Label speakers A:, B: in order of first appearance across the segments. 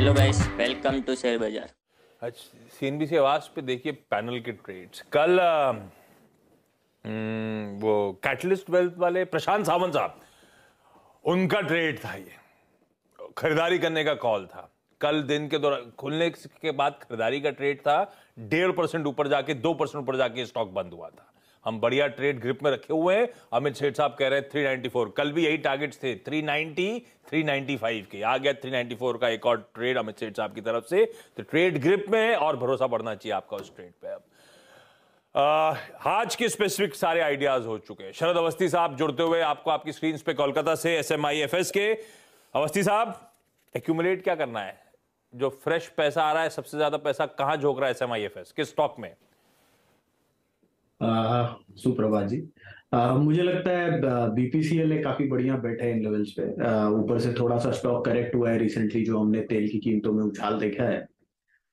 A: hello guys welcome to share बाजार आज CNBC आवाज पे देखिए पैनल के ट्रेड्स कल हम्म, वो कैटलिस्ट वेल्थ वाले प्रशांत सावंत साहब उनका ट्रेड था ये खरीदारी करने का कॉल था कल दिन के दौरान खुलने के बाद खरीदारी का ट्रेड था डेढ़ परसेंट ऊपर जाके दो परसेंट ऊपर जाके स्टॉक बंद हुआ था हम बढ़िया ट्रेड ग्रिप में रखे हुए हैं अमित सेठ साहब कह रहे हैं 394 कल भी यही टारगेट्स थे 390 395 के आ गया 394 का एक और ट्रेड अमित सेठ साहब की तरफ से तो ट्रेड ग्रिप में है और भरोसा बढ़ना चाहिए आपका उस ट्रेड पे अब आज के स्पेसिफिक सारे आइडियाज हो चुके हैं शरद अवस्थी साहब जुड़ते हुए आपको आपकी स्क्रीन पे कोलकाता से S M I F S के अवस्थी साहब एक्यूमुलेट क्या करना है जो फ्रेश पैसा आ रहा है सबसे ज्यादा पैसा कहां झोंक रहा है S M I F S किस स्टॉक में
B: सुप्रभा जी मुझे लगता है बीपीसीएल काफी बढ़िया बेट है इन लेवल्स पे ऊपर से थोड़ा सा स्टॉक करेक्ट हुआ है रिसेंटली जो हमने तेल की कीमतों में उछाल देखा है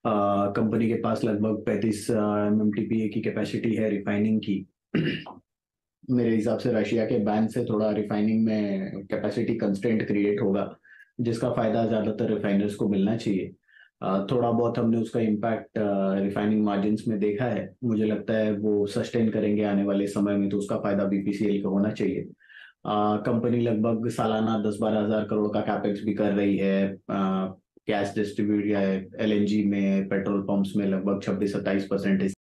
B: कंपनी के पास लगभग पैंतीस M M T P A की कैपेसिटी है रिफाइनिंग की मेरे हिसाब से रशिया के बैन से थोड़ा रिफाइनिंग में कैपेसिटी कंस्टेंट क्रिएट होगा जिसका फायदा ज्यादातर रिफाइनर्स को मिलना चाहिए थोड़ा बहुत हमने उसका इम्पैक्ट रिफाइनिंग मार्जिन में देखा है मुझे लगता है वो सस्टेन करेंगे आने वाले समय में तो उसका फायदा बीपीसीएल का होना चाहिए कंपनी लगभग सालाना दस बारह हजार करोड़ का कैपेक्स भी कर रही है कैश डिस्ट्रीब्यूट या एल में पेट्रोल पंप्स में लगभग छब्बीस सत्ताईस परसेंट